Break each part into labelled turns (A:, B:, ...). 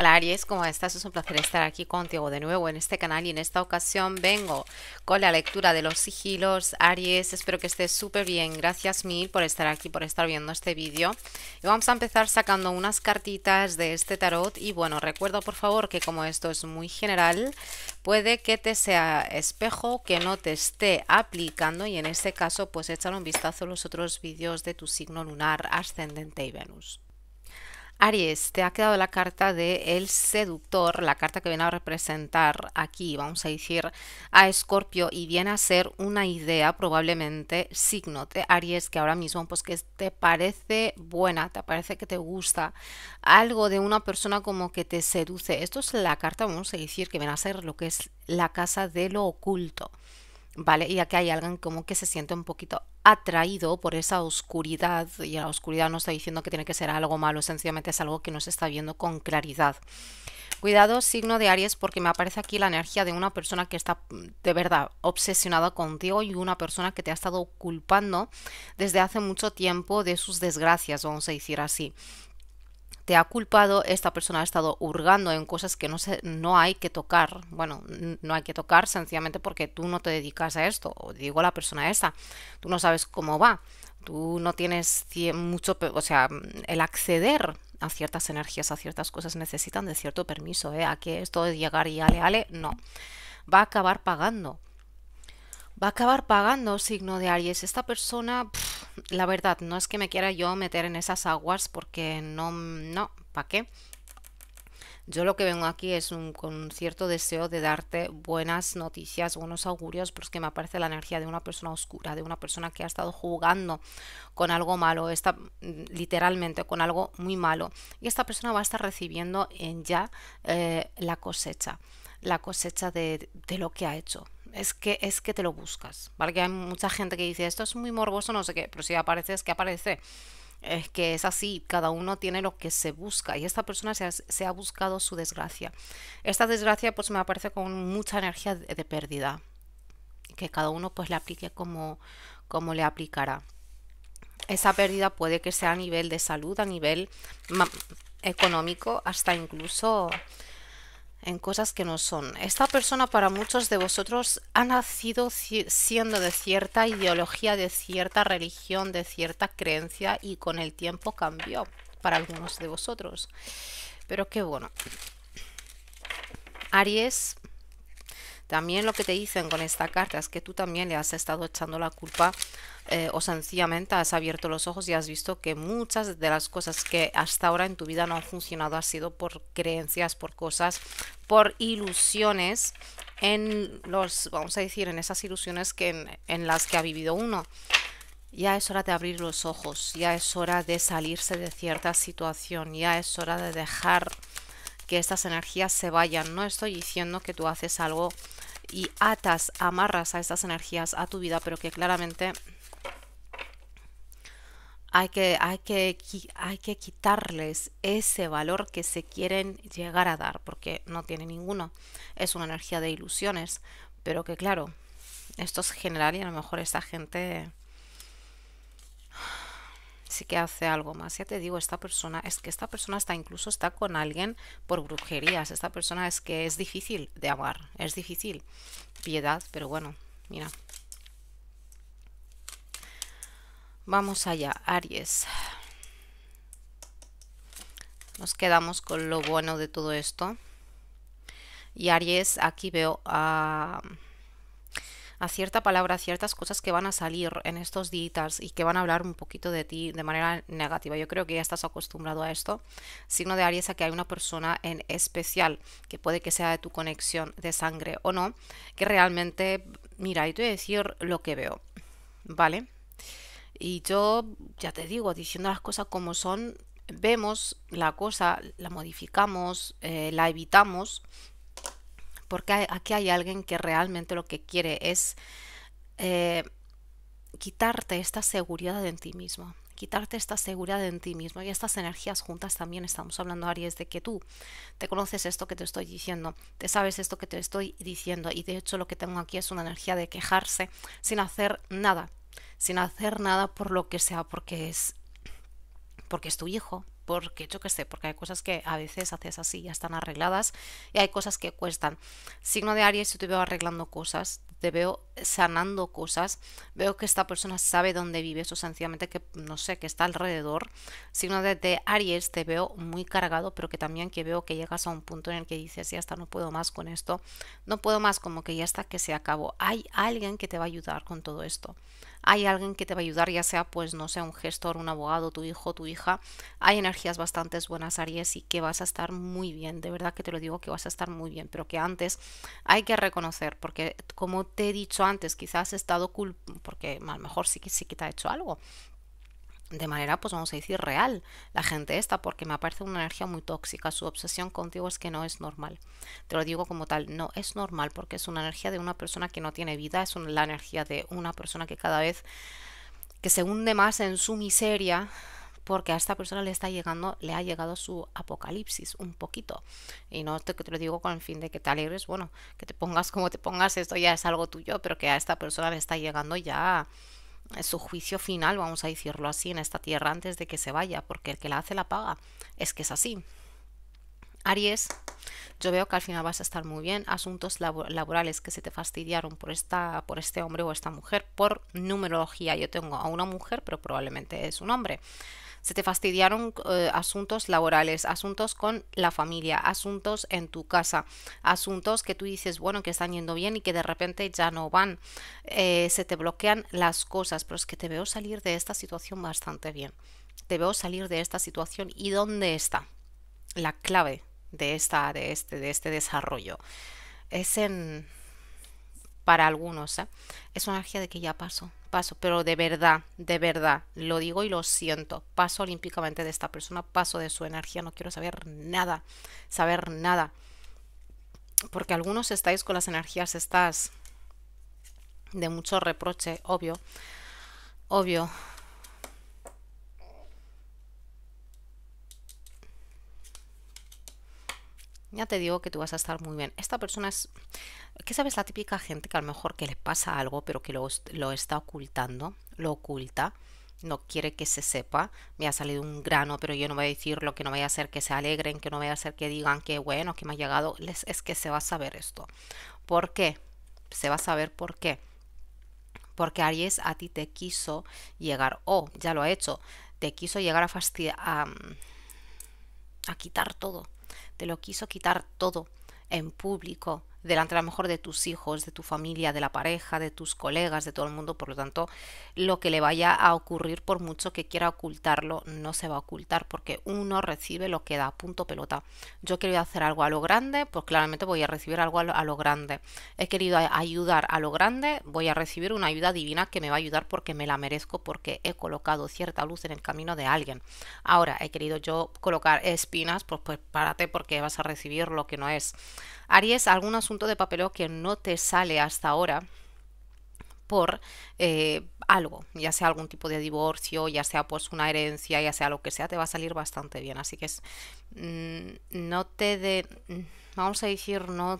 A: Hola Aries, ¿cómo estás? Es un placer estar aquí contigo de nuevo en este canal y en esta ocasión vengo con la lectura de los sigilos. Aries, espero que estés súper bien. Gracias mil por estar aquí, por estar viendo este vídeo. Y vamos a empezar sacando unas cartitas de este tarot. Y bueno, recuerdo por favor que como esto es muy general, puede que te sea espejo, que no te esté aplicando y en este caso pues échale un vistazo a los otros vídeos de tu signo lunar, ascendente y Venus. Aries, te ha quedado la carta de el seductor, la carta que viene a representar aquí, vamos a decir, a Escorpio y viene a ser una idea, probablemente signo de Aries, que ahora mismo pues que te parece buena, te parece que te gusta, algo de una persona como que te seduce. Esto es la carta, vamos a decir, que viene a ser lo que es la casa de lo oculto. ¿Vale? Y aquí hay alguien como que se siente un poquito atraído por esa oscuridad, y la oscuridad no está diciendo que tiene que ser algo malo, sencillamente es algo que no se está viendo con claridad. Cuidado, signo de Aries, porque me aparece aquí la energía de una persona que está mm, de verdad obsesionada contigo y una persona que te ha estado culpando desde hace mucho tiempo de sus desgracias, vamos a decir así te ha culpado, esta persona ha estado hurgando en cosas que no, se, no hay que tocar. Bueno, no hay que tocar sencillamente porque tú no te dedicas a esto, digo la persona esa, tú no sabes cómo va, tú no tienes mucho, o sea, el acceder a ciertas energías, a ciertas cosas necesitan de cierto permiso, ¿eh? A que esto de llegar y ale, ale, no. Va a acabar pagando. Va a acabar pagando signo de Aries. Esta persona la verdad, no es que me quiera yo meter en esas aguas porque no, no, ¿para qué? Yo lo que vengo aquí es un, con cierto deseo de darte buenas noticias, buenos augurios, pero es que me aparece la energía de una persona oscura, de una persona que ha estado jugando con algo malo, está literalmente con algo muy malo. Y esta persona va a estar recibiendo en ya eh, la cosecha, la cosecha de lo que ha hecho, es que, es que te lo buscas, ¿vale? Que hay mucha gente que dice, esto es muy morboso, no sé qué, pero si aparece es que aparece. Es que es así, cada uno tiene lo que se busca y esta persona se ha, buscado su desgracia. Esta desgracia pues me aparece con mucha energía de, pérdida, que cada uno pues le aplique como, como le aplicará. Esa pérdida puede que sea a nivel de salud, a nivel económico, hasta incluso en cosas que no son. Esta persona para muchos de vosotros ha nacido siendo de cierta ideología, de cierta religión, de cierta creencia y con el tiempo cambió para algunos de vosotros. Pero qué bueno. Aries, también lo que te dicen con esta carta es que tú también le has estado echando la culpa eh, o sencillamente has abierto los ojos y has visto que muchas de las cosas que hasta ahora en tu vida no han funcionado ha sido por creencias, por cosas, por ilusiones en los, vamos a decir, en esas ilusiones que en, en las que ha vivido uno. Ya es hora de abrir los ojos, ya es hora de salirse de cierta situación, ya es hora de dejar que estas energías se vayan. No estoy diciendo que tú haces algo y atas, amarras a esas energías a tu vida, pero que claramente hay que, hay que, hay que quitarles ese valor que se quieren llegar a dar, porque no tiene ninguno. Es una energía de ilusiones, pero que claro, esto es general y a lo mejor esta gente sí que hace algo más. Ya te digo, esta persona, es que esta persona está incluso está con alguien por brujerías. Esta persona es que es difícil de amar, es difícil. Piedad, pero bueno, mira. Vamos allá, Aries. Nos quedamos con lo bueno de todo esto. Y Aries, aquí veo a a cierta palabra, a ciertas cosas que van a salir en estos días y que van a hablar un poquito de ti de manera negativa. Yo creo que ya estás acostumbrado a esto. Signo de Aries a que hay una persona en especial, que puede que sea de tu conexión de sangre o no, que realmente, mira, y te voy a decir lo que veo, ¿vale? Y yo, ya te digo, diciendo las cosas como son, vemos la cosa, la modificamos, eh, la evitamos, porque aquí hay alguien que realmente lo que quiere es eh, quitarte esta seguridad en ti mismo, quitarte esta seguridad en ti mismo y estas energías juntas también estamos hablando, Aries, de que tú te conoces esto que te estoy diciendo, te sabes esto que te estoy diciendo y de hecho lo que tengo aquí es una energía de quejarse sin hacer nada, sin hacer nada por lo que sea, porque es, porque es tu hijo, porque yo qué sé, porque hay cosas que a veces haces así, ya están arregladas y hay cosas que cuestan. Signo de Aries, yo te veo arreglando cosas, te veo sanando cosas, veo que esta persona sabe dónde vives o sencillamente que no sé, que está alrededor. Signo de, de Aries, te veo muy cargado, pero que también que veo que llegas a un punto en el que dices, ya está, no puedo más con esto, no puedo más, como que ya está, que se acabó. Hay alguien que te va a ayudar con todo esto hay alguien que te va a ayudar, ya sea pues no sé, un gestor, un abogado, tu hijo, tu hija. Hay energías bastantes buenas, Aries, y que vas a estar muy bien, de verdad que te lo digo que vas a estar muy bien, pero que antes hay que reconocer, porque como te he dicho antes, quizás has estado culpable, porque a lo mejor sí que sí que te ha hecho algo de manera, pues vamos a decir, real la gente está, porque me aparece una energía muy tóxica. Su obsesión contigo es que no es normal. Te lo digo como tal, no es normal porque es una energía de una persona que no tiene vida, es la energía de una persona que cada vez que se hunde más en su miseria porque a esta persona le está llegando, le ha llegado su apocalipsis un poquito. Y no te, te lo digo con el fin de que te alegres, bueno, que te pongas como te pongas, esto ya es algo tuyo, pero que a esta persona le está llegando ya su juicio final, vamos a decirlo así, en esta tierra antes de que se vaya, porque el que la hace la paga. Es que es así. Aries, yo veo que al final vas a estar muy bien. Asuntos laborales que se te fastidiaron por, esta, por este hombre o esta mujer, por numerología. Yo tengo a una mujer, pero probablemente es un hombre se te fastidiaron eh, asuntos laborales, asuntos con la familia, asuntos en tu casa, asuntos que tú dices, bueno, que están yendo bien y que de repente ya no van, eh, se te bloquean las cosas, pero es que te veo salir de esta situación bastante bien, te veo salir de esta situación y dónde está la clave de, esta, de, este, de este desarrollo. Es en para algunos. ¿eh? Es una energía de que ya paso, paso, pero de verdad, de verdad, lo digo y lo siento. Paso olímpicamente de esta persona, paso de su energía, no quiero saber nada, saber nada. Porque algunos estáis con las energías estás de mucho reproche, obvio, obvio, ya te digo que tú vas a estar muy bien. Esta persona es, ¿qué sabes? La típica gente que a lo mejor que le pasa algo, pero que lo, está ocultando, lo oculta, no quiere que se sepa. Me ha salido un grano, pero yo no voy a decirlo, que no vaya a hacer que se alegren, que no vaya a hacer que digan que bueno, que me ha llegado. es que se va a saber esto. ¿Por qué? Se va a saber por qué. Porque Aries a ti te quiso llegar, o oh, ya lo ha hecho, te quiso llegar a fastidiar, a quitar todo te lo quiso quitar todo en público delante a lo mejor de tus hijos, de tu familia, de la pareja, de tus colegas, de todo el mundo. Por lo tanto, lo que le vaya a ocurrir, por mucho que quiera ocultarlo, no se va a ocultar porque uno recibe lo que da, punto pelota. Yo he querido hacer algo a lo grande, pues claramente voy a recibir algo a lo, grande. He querido ayudar a lo grande, voy a recibir una ayuda divina que me va a ayudar porque me la merezco, porque he colocado cierta luz en el camino de alguien. Ahora, he querido yo colocar espinas, pues, pues párate porque vas a recibir lo que no es. Aries, algunos asunto de papeleo que no te sale hasta ahora por eh, algo, ya sea algún tipo de divorcio, ya sea pues una herencia, ya sea lo que sea, te va a salir bastante bien. Así que es, mm, no te de, mm, vamos a decir, no,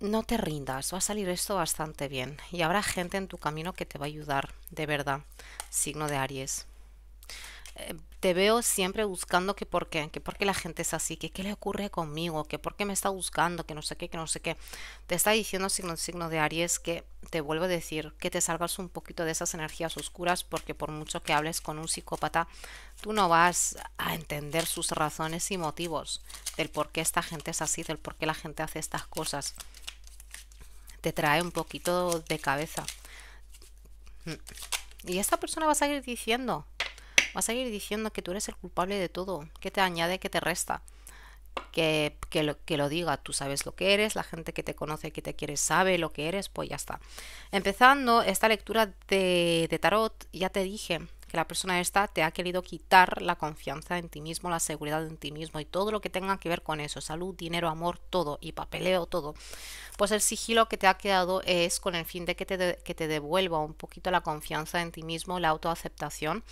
A: no te rindas, va a salir esto bastante bien. Y habrá gente en tu camino que te va a ayudar, de verdad. Signo de Aries. Eh, te veo siempre buscando que por qué, que por qué la gente es así, que qué le ocurre conmigo, que por qué me está buscando, que no sé qué, que no sé qué. Te está diciendo signo, signo de Aries que te vuelvo a decir que te salgas un poquito de esas energías oscuras porque por mucho que hables con un psicópata, tú no vas a entender sus razones y motivos del por qué esta gente es así, del por qué la gente hace estas cosas. Te trae un poquito de cabeza. Mm. Y esta persona va a seguir diciendo, Vas a ir diciendo que tú eres el culpable de todo, que te añade, que te resta. Que, que, lo, diga, tú sabes lo que eres, la gente que te conoce, que te quiere, sabe lo que eres, pues ya está. Empezando esta lectura de, de tarot, ya te dije que la persona esta te ha querido quitar la confianza en ti mismo, la seguridad en ti mismo y todo lo que tenga que ver con eso, salud, dinero, amor, todo y papeleo, todo. Pues el sigilo que te ha quedado es con el fin de que te, que te devuelva un poquito la confianza en ti mismo, la autoaceptación,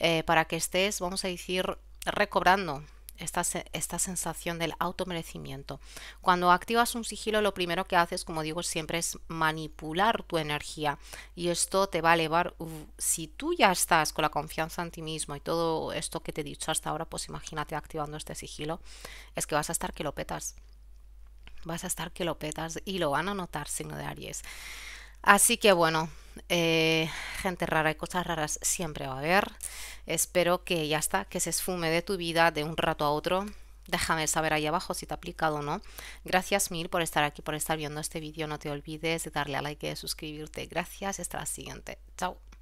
A: eh, para que estés, vamos a decir, recobrando esta, sensación del automerecimiento. Cuando activas un sigilo, lo primero que haces, como digo siempre, es manipular tu energía y esto te va a elevar. si tú ya estás con la confianza en ti mismo y todo esto que te he dicho hasta ahora, pues imagínate activando este sigilo, es que vas a estar que lo petas. Vas a estar que lo petas y lo van a notar signo de Aries. Así que bueno, eh, gente rara y cosas raras siempre va a haber. Espero que ya está, que se esfume de tu vida de un rato a otro. Déjame saber ahí abajo si te ha aplicado o no. Gracias mil por estar aquí, por estar viendo este vídeo. No te olvides de darle a like y de suscribirte. Gracias hasta la siguiente. Chao.